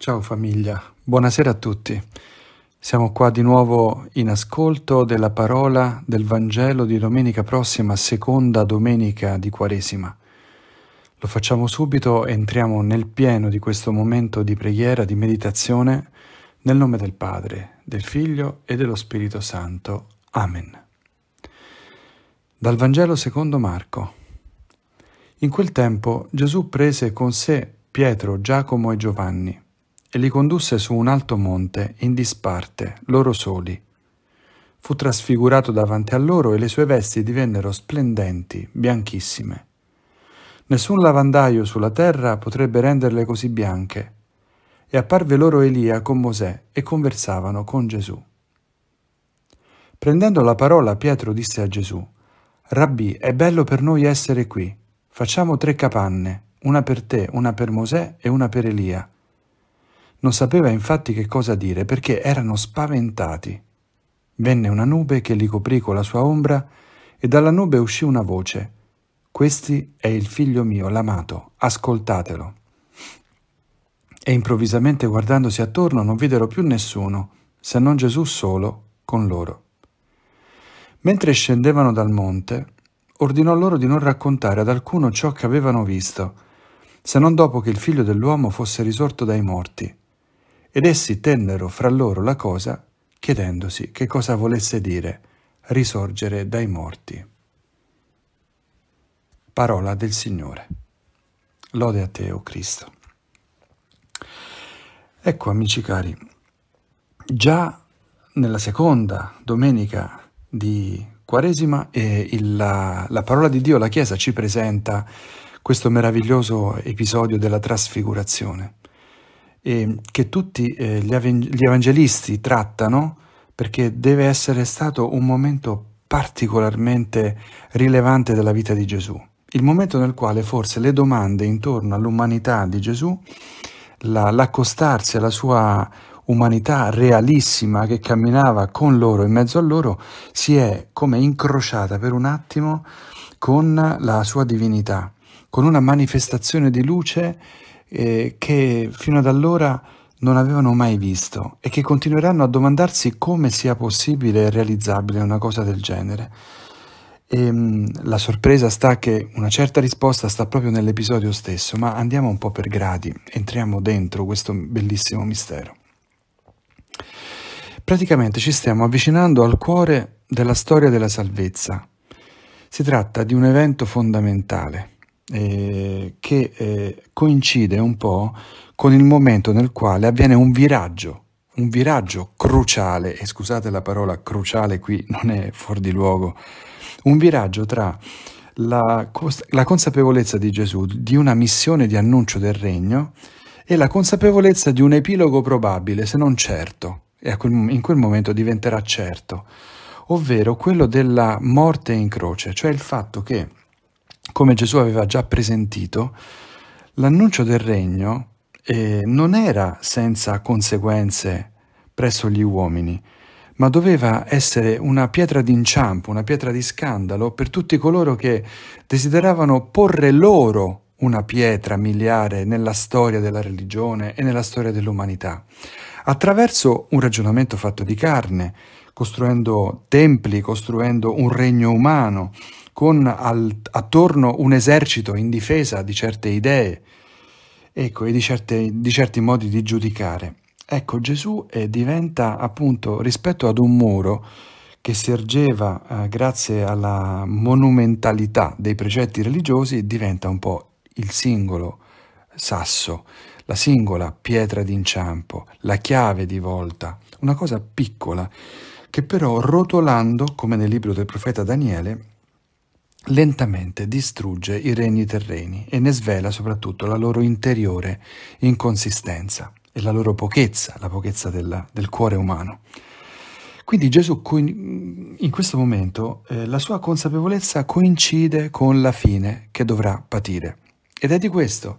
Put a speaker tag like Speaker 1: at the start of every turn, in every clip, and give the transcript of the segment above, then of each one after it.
Speaker 1: Ciao famiglia, buonasera a tutti. Siamo qua di nuovo in ascolto della parola del Vangelo di domenica prossima, seconda domenica di Quaresima. Lo facciamo subito, entriamo nel pieno di questo momento di preghiera, di meditazione, nel nome del Padre, del Figlio e dello Spirito Santo. Amen. Dal Vangelo secondo Marco. In quel tempo Gesù prese con sé Pietro, Giacomo e Giovanni e li condusse su un alto monte, in disparte, loro soli. Fu trasfigurato davanti a loro e le sue vesti divennero splendenti, bianchissime. Nessun lavandaio sulla terra potrebbe renderle così bianche. E apparve loro Elia con Mosè e conversavano con Gesù. Prendendo la parola, Pietro disse a Gesù, Rabbi, è bello per noi essere qui. Facciamo tre capanne, una per te, una per Mosè e una per Elia non sapeva infatti che cosa dire perché erano spaventati. Venne una nube che li coprì con la sua ombra e dalla nube uscì una voce. Questi è il figlio mio, l'amato, ascoltatelo. E improvvisamente guardandosi attorno non videro più nessuno, se non Gesù solo con loro. Mentre scendevano dal monte, ordinò loro di non raccontare ad alcuno ciò che avevano visto, se non dopo che il figlio dell'uomo fosse risorto dai morti. Ed essi tennero fra loro la cosa, chiedendosi che cosa volesse dire risorgere dai morti. Parola del Signore. Lode a te, o oh Cristo. Ecco, amici cari, già nella seconda domenica di Quaresima eh, il, la, la parola di Dio, la Chiesa, ci presenta questo meraviglioso episodio della trasfigurazione eh, che tutti eh, gli, evangelisti trattano perché deve essere stato un momento particolarmente rilevante della vita di Gesù, il momento nel quale forse le domande intorno all'umanità di Gesù, l'accostarsi alla sua umanità realissima che camminava con loro in mezzo a loro, si è come incrociata per un attimo con la sua divinità, con una manifestazione di luce eh, che fino ad allora non avevano mai visto e che continueranno a domandarsi come sia possibile e realizzabile una cosa del genere. E, ehm, la sorpresa sta che una certa risposta sta proprio nell'episodio stesso, ma andiamo un po' per gradi, entriamo dentro questo bellissimo mistero. Praticamente ci stiamo avvicinando al cuore della storia della salvezza. Si tratta di un evento fondamentale eh, che eh, coincide un po' con il momento nel quale avviene un viraggio, un viraggio cruciale, e scusate la parola cruciale qui non è fuori di luogo, un viraggio tra la, la consapevolezza di Gesù di una missione di annuncio del regno e la consapevolezza di un epilogo probabile, se non certo, e quel, in quel momento diventerà certo, ovvero quello della morte in croce, cioè il fatto che come Gesù aveva già presentito, l'annuncio del regno eh, non era senza conseguenze presso gli uomini, ma doveva essere una pietra d'inciampo, una pietra di scandalo per tutti coloro che desideravano porre loro una pietra miliare nella storia della religione e nella storia dell'umanità, attraverso un ragionamento fatto di carne, costruendo templi, costruendo un regno umano, con al, attorno un esercito in difesa di certe idee ecco, e di, certe, di certi modi di giudicare. Ecco, Gesù eh, diventa appunto rispetto ad un muro che si ergeva eh, grazie alla monumentalità dei precetti religiosi, diventa un po' il singolo sasso, la singola pietra d'inciampo, la chiave di volta, una cosa piccola che però rotolando, come nel libro del profeta Daniele, lentamente distrugge i regni terreni e ne svela soprattutto la loro interiore inconsistenza e la loro pochezza, la pochezza della, del cuore umano. Quindi Gesù in questo momento eh, la sua consapevolezza coincide con la fine che dovrà patire. Ed è di questo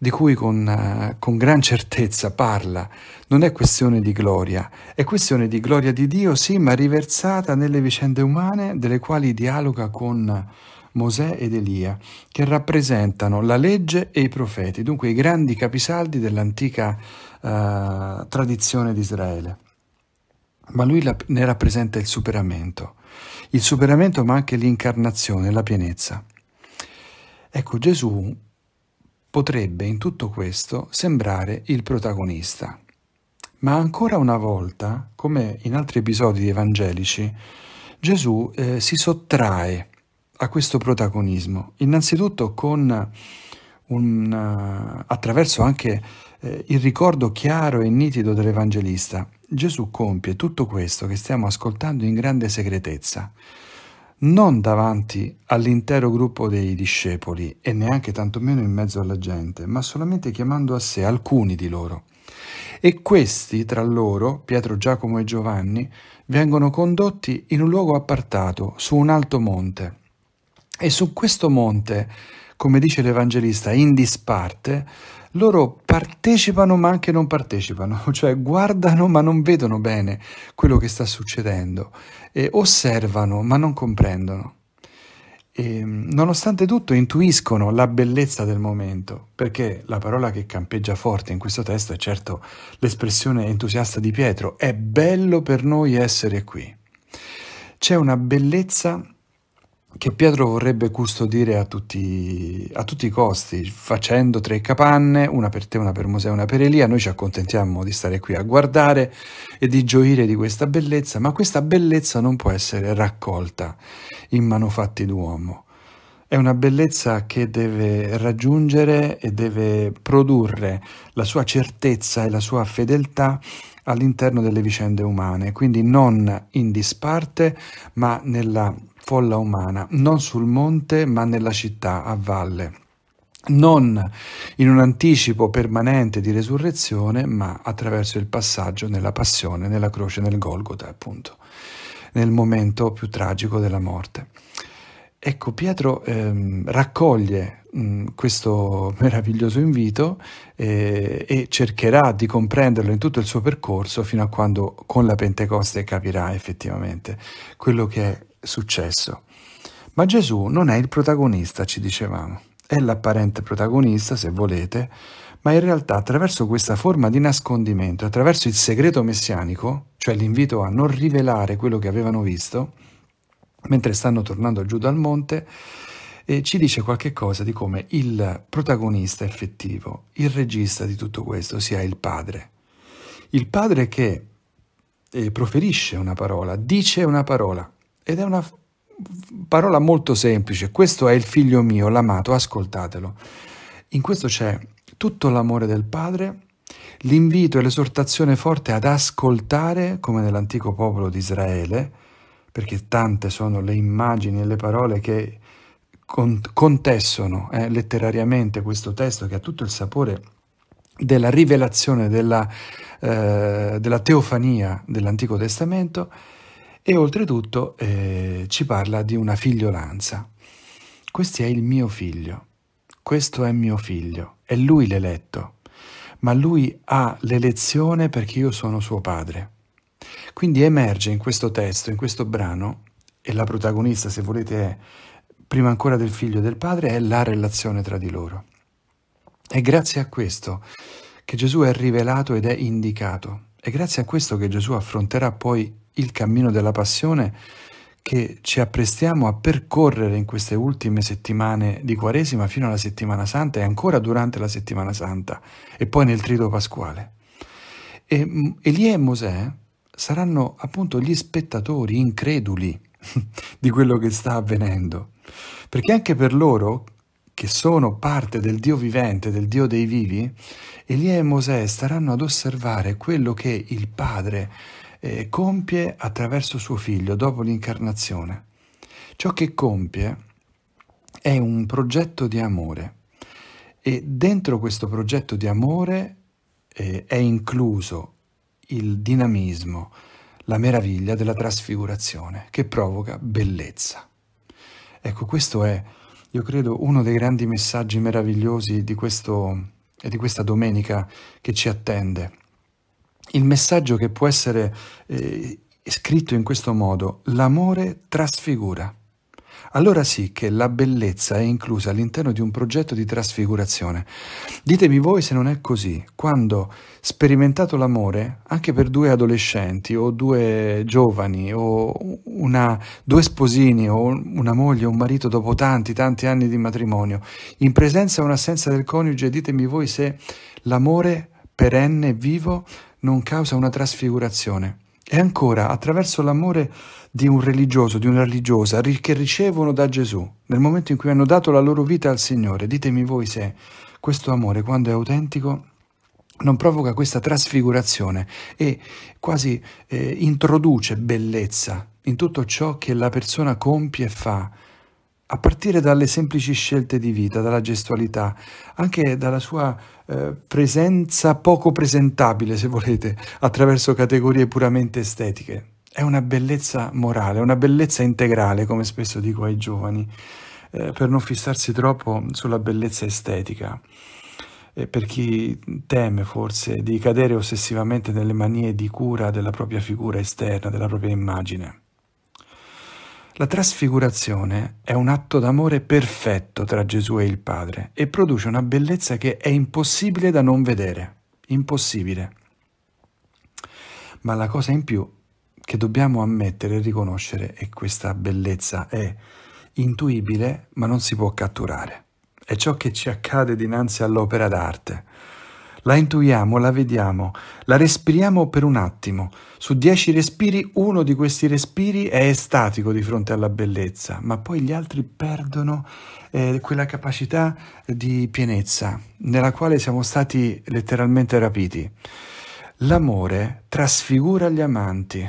Speaker 1: di cui con, eh, con gran certezza parla, non è questione di gloria, è questione di gloria di Dio, sì, ma riversata nelle vicende umane delle quali dialoga con Mosè ed Elia, che rappresentano la legge e i profeti, dunque i grandi capisaldi dell'antica eh, tradizione di Israele. Ma lui la, ne rappresenta il superamento, il superamento ma anche l'incarnazione, la pienezza. Ecco, Gesù potrebbe in tutto questo sembrare il protagonista. Ma ancora una volta, come in altri episodi evangelici, Gesù eh, si sottrae a questo protagonismo, innanzitutto con un, eh, attraverso anche eh, il ricordo chiaro e nitido dell'Evangelista. Gesù compie tutto questo che stiamo ascoltando in grande segretezza non davanti all'intero gruppo dei discepoli e neanche tantomeno in mezzo alla gente, ma solamente chiamando a sé alcuni di loro. E questi tra loro, Pietro, Giacomo e Giovanni, vengono condotti in un luogo appartato, su un alto monte. E su questo monte come dice l'Evangelista, in disparte, loro partecipano ma anche non partecipano, cioè guardano ma non vedono bene quello che sta succedendo, e osservano ma non comprendono. E, mm, nonostante tutto intuiscono la bellezza del momento, perché la parola che campeggia forte in questo testo è certo l'espressione entusiasta di Pietro, è bello per noi essere qui. C'è una bellezza che Pietro vorrebbe custodire a tutti, a tutti, i costi, facendo tre capanne, una per te, una per Mosè, una per Elia. Noi ci accontentiamo di stare qui a guardare e di gioire di questa bellezza, ma questa bellezza non può essere raccolta in manufatti d'uomo. È una bellezza che deve raggiungere e deve produrre la sua certezza e la sua fedeltà all'interno delle vicende umane, quindi non in disparte ma nella folla umana, non sul monte ma nella città a valle non in un anticipo permanente di resurrezione, ma attraverso il passaggio nella passione, nella croce, nel Golgota, appunto, nel momento più tragico della morte. Ecco, Pietro ehm, raccoglie mh, questo meraviglioso invito eh, e cercherà di comprenderlo in tutto il suo percorso fino a quando con la Pentecoste capirà effettivamente quello che è successo. Ma Gesù non è il protagonista, ci dicevamo, è l'apparente protagonista, se volete, ma in realtà attraverso questa forma di nascondimento, attraverso il segreto messianico, cioè l'invito a non rivelare quello che avevano visto, mentre stanno tornando giù dal monte, eh, ci dice qualche cosa di come il protagonista effettivo, il regista di tutto questo, sia il padre. Il padre che eh, proferisce una parola, dice una parola, ed è una parola molto semplice, questo è il figlio mio, l'amato, ascoltatelo. In questo c'è tutto l'amore del padre, l'invito e l'esortazione forte ad ascoltare, come nell'antico popolo di Israele, perché tante sono le immagini e le parole che contessono eh, letterariamente questo testo che ha tutto il sapore della rivelazione della, eh, della teofania dell'Antico Testamento e oltretutto eh, ci parla di una figliolanza. Questo è il mio figlio, questo è mio figlio, è lui l'eletto, ma lui ha l'elezione perché io sono suo padre. Quindi emerge in questo testo, in questo brano, e la protagonista, se volete, è prima ancora del figlio e del padre, è la relazione tra di loro. È grazie a questo che Gesù è rivelato ed è indicato. È grazie a questo che Gesù affronterà poi il cammino della passione che ci apprestiamo a percorrere in queste ultime settimane di Quaresima fino alla settimana santa e ancora durante la settimana santa e poi nel trido pasquale. E, mm, Elie e Mosè saranno appunto gli spettatori increduli di quello che sta avvenendo. Perché anche per loro, che sono parte del Dio vivente, del Dio dei vivi, Elia e Mosè staranno ad osservare quello che il Padre eh, compie attraverso suo figlio dopo l'incarnazione. Ciò che compie è un progetto di amore e dentro questo progetto di amore eh, è incluso il dinamismo, la meraviglia della trasfigurazione che provoca bellezza. Ecco, questo è, io credo, uno dei grandi messaggi meravigliosi di, questo, di questa domenica che ci attende. Il messaggio che può essere eh, scritto in questo modo, l'amore trasfigura allora sì che la bellezza è inclusa all'interno di un progetto di trasfigurazione. Ditemi voi se non è così, quando sperimentato l'amore, anche per due adolescenti o due giovani o una, due sposini o una moglie o un marito dopo tanti, tanti anni di matrimonio, in presenza o in assenza del coniuge, ditemi voi se l'amore perenne, vivo, non causa una trasfigurazione e ancora attraverso l'amore di un religioso, di una religiosa che ricevono da Gesù nel momento in cui hanno dato la loro vita al Signore. Ditemi voi se questo amore, quando è autentico, non provoca questa trasfigurazione e quasi eh, introduce bellezza in tutto ciò che la persona compie e fa, a partire dalle semplici scelte di vita, dalla gestualità, anche dalla sua eh, presenza poco presentabile, se volete, attraverso categorie puramente estetiche. È una bellezza morale, una bellezza integrale, come spesso dico ai giovani, eh, per non fissarsi troppo sulla bellezza estetica. E eh, per chi teme forse di cadere ossessivamente nelle manie di cura della propria figura esterna, della propria immagine. La trasfigurazione è un atto d'amore perfetto tra Gesù e il Padre e produce una bellezza che è impossibile da non vedere. Impossibile. Ma la cosa in più che dobbiamo ammettere e riconoscere è questa bellezza, è intuibile ma non si può catturare. È ciò che ci accade dinanzi all'opera d'arte la intuiamo, la vediamo, la respiriamo per un attimo. Su dieci respiri, uno di questi respiri è estatico di fronte alla bellezza, ma poi gli altri perdono eh, quella capacità di pienezza nella quale siamo stati letteralmente rapiti. L'amore trasfigura gli amanti.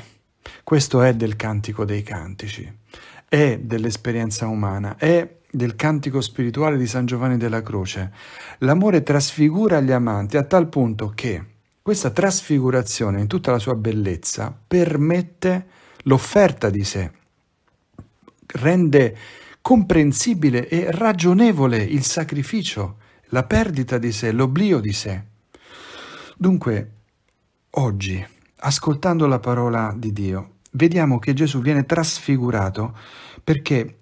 Speaker 1: Questo è del cantico dei cantici, è dell'esperienza umana, è del cantico spirituale di San Giovanni della Croce. L'amore trasfigura gli amanti a tal punto che questa trasfigurazione in tutta la sua bellezza permette l'offerta di sé, rende comprensibile e ragionevole il sacrificio, la perdita di sé, l'oblio di sé. Dunque, oggi, ascoltando la parola di Dio, vediamo che Gesù viene trasfigurato perché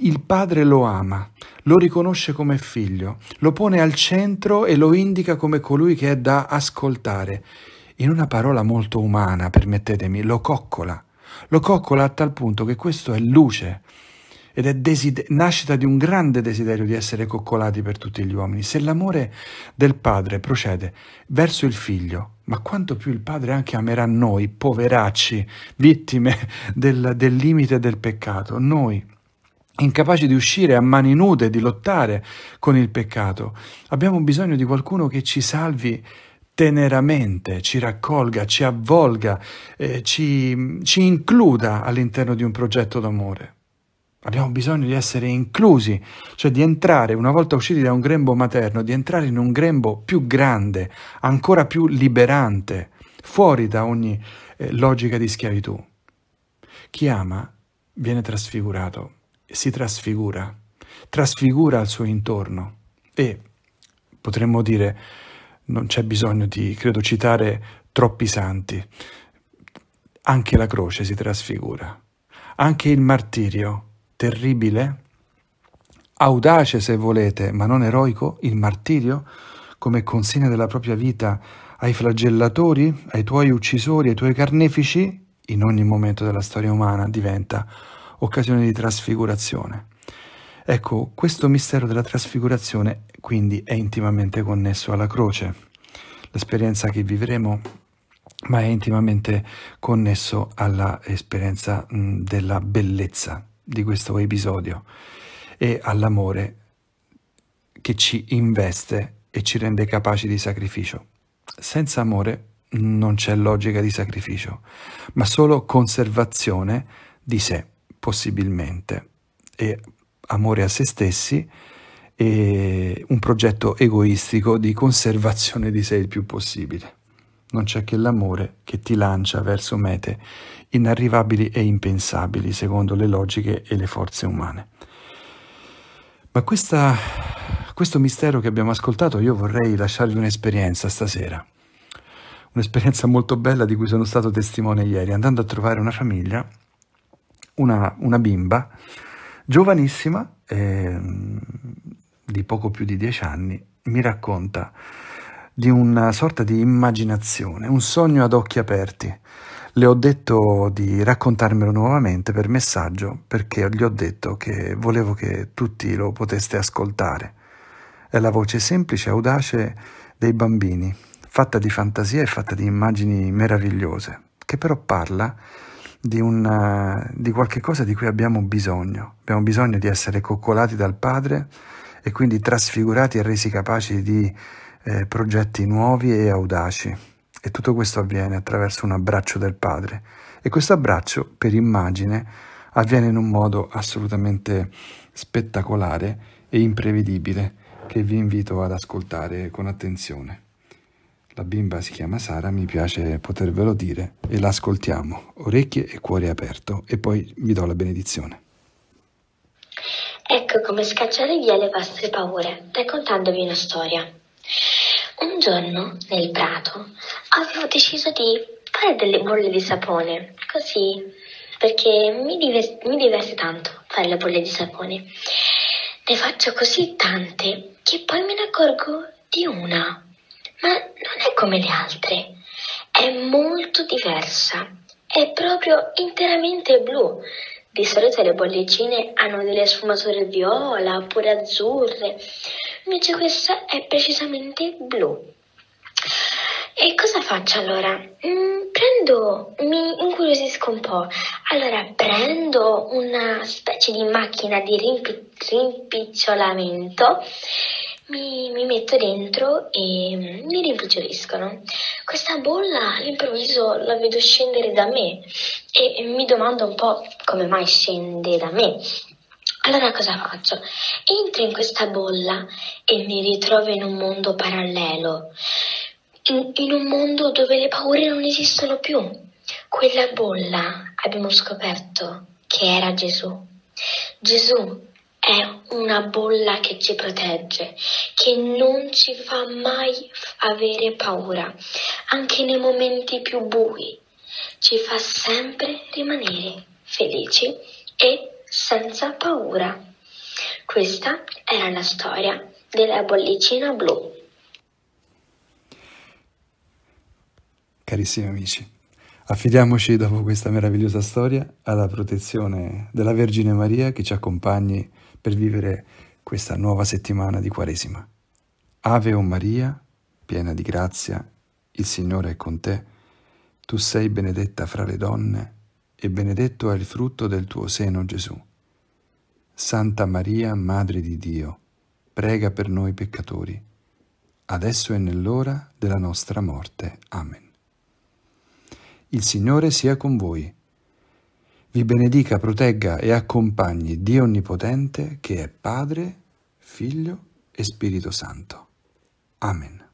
Speaker 1: il padre lo ama, lo riconosce come figlio, lo pone al centro e lo indica come colui che è da ascoltare. In una parola molto umana, permettetemi, lo coccola. Lo coccola a tal punto che questo è luce ed è nascita di un grande desiderio di essere coccolati per tutti gli uomini. Se l'amore del padre procede verso il figlio, ma quanto più il Padre anche amerà noi, poveracci, vittime del, del limite del peccato, noi incapaci di uscire a mani nude, di lottare con il peccato. Abbiamo bisogno di qualcuno che ci salvi teneramente, ci raccolga, ci avvolga, eh, ci, ci includa all'interno di un progetto d'amore. Abbiamo bisogno di essere inclusi, cioè di entrare, una volta usciti da un grembo materno, di entrare in un grembo più grande, ancora più liberante, fuori da ogni eh, logica di schiavitù. Chi ama viene trasfigurato, si trasfigura, trasfigura il suo intorno e potremmo dire, non c'è bisogno di, credo, citare troppi santi, anche la croce si trasfigura, anche il martirio terribile, audace se volete, ma non eroico, il martirio, come consegna della propria vita ai flagellatori, ai tuoi uccisori, ai tuoi carnefici, in ogni momento della storia umana diventa occasione di trasfigurazione. Ecco, questo mistero della trasfigurazione quindi è intimamente connesso alla croce, l'esperienza che vivremo, ma è intimamente connesso all'esperienza della bellezza di questo episodio e all'amore che ci investe e ci rende capaci di sacrificio. Senza amore non c'è logica di sacrificio, ma solo conservazione di sé, possibilmente, e amore a se stessi e un progetto egoistico di conservazione di sé il più possibile. Non c'è che l'amore che ti lancia verso mete inarrivabili e impensabili secondo le logiche e le forze umane. Ma questa, questo mistero che abbiamo ascoltato io vorrei lasciarvi un'esperienza stasera, un'esperienza molto bella di cui sono stato testimone ieri, andando a trovare una famiglia, una, una bimba, giovanissima, eh, di poco più di dieci anni, mi racconta di una sorta di immaginazione, un sogno ad occhi aperti. Le ho detto di raccontarmelo nuovamente per messaggio perché gli ho detto che volevo che tutti lo poteste ascoltare. È la voce semplice e audace dei bambini, fatta di fantasia e fatta di immagini meravigliose, che però parla di, una, eh, di qualche cosa di cui abbiamo bisogno. Abbiamo bisogno di essere coccolati dal Padre e quindi trasfigurati e resi capaci di eh, progetti nuovi e audaci. E tutto questo avviene attraverso un abbraccio del padre. E questo abbraccio, per immagine, avviene in un modo assolutamente spettacolare e imprevedibile che vi invito ad ascoltare con attenzione. La bimba si chiama Sara, mi piace potervelo dire, e l'ascoltiamo, orecchie e cuore aperto, e poi vi do la benedizione.
Speaker 2: Ecco come scacciare via le vostre paure, raccontandovi una storia. Un giorno, nel prato, avevo deciso di fare delle bolle di sapone, così, perché mi, divest- mi diverte tanto fare le bolle di sapone. Ne faccio così tante che poi me ne accorgo di una, ma non è come le altre, è molto diversa, è proprio interamente blu. Di solito le bollicine hanno delle sfumature viola oppure azzurre, invece questa è precisamente blu. E cosa faccio allora? Mm, prendo, mi incuriosisco un po'. Allora prendo una specie di macchina di rimpi- rimpicciolamento, mi, mi, metto dentro e mm, mi rimpiccioliscono. Questa bolla all'improvviso la vedo scendere da me e mi domando un po' come mai scende da me allora cosa faccio? Entro in questa bolla e mi ritrovo in un mondo parallelo, in, in un mondo dove le paure non esistono più. Quella bolla abbiamo scoperto che era Gesù. Gesù è una bolla che ci protegge, che non ci fa mai avere paura, anche nei momenti più bui, ci fa sempre rimanere felici e senza paura. Questa era la storia della bollicina blu.
Speaker 1: Carissimi amici, affidiamoci dopo questa meravigliosa storia alla protezione della Vergine Maria che ci accompagni per vivere questa nuova settimana di Quaresima. Ave o Maria, piena di grazia, il Signore è con te, tu sei benedetta fra le donne e e benedetto è il frutto del tuo seno, Gesù. Santa Maria, Madre di Dio, prega per noi peccatori, adesso e nell'ora della nostra morte. Amen. Il Signore sia con voi. Vi benedica, protegga e accompagni Dio Onnipotente che è Padre, Figlio e Spirito Santo. Amen.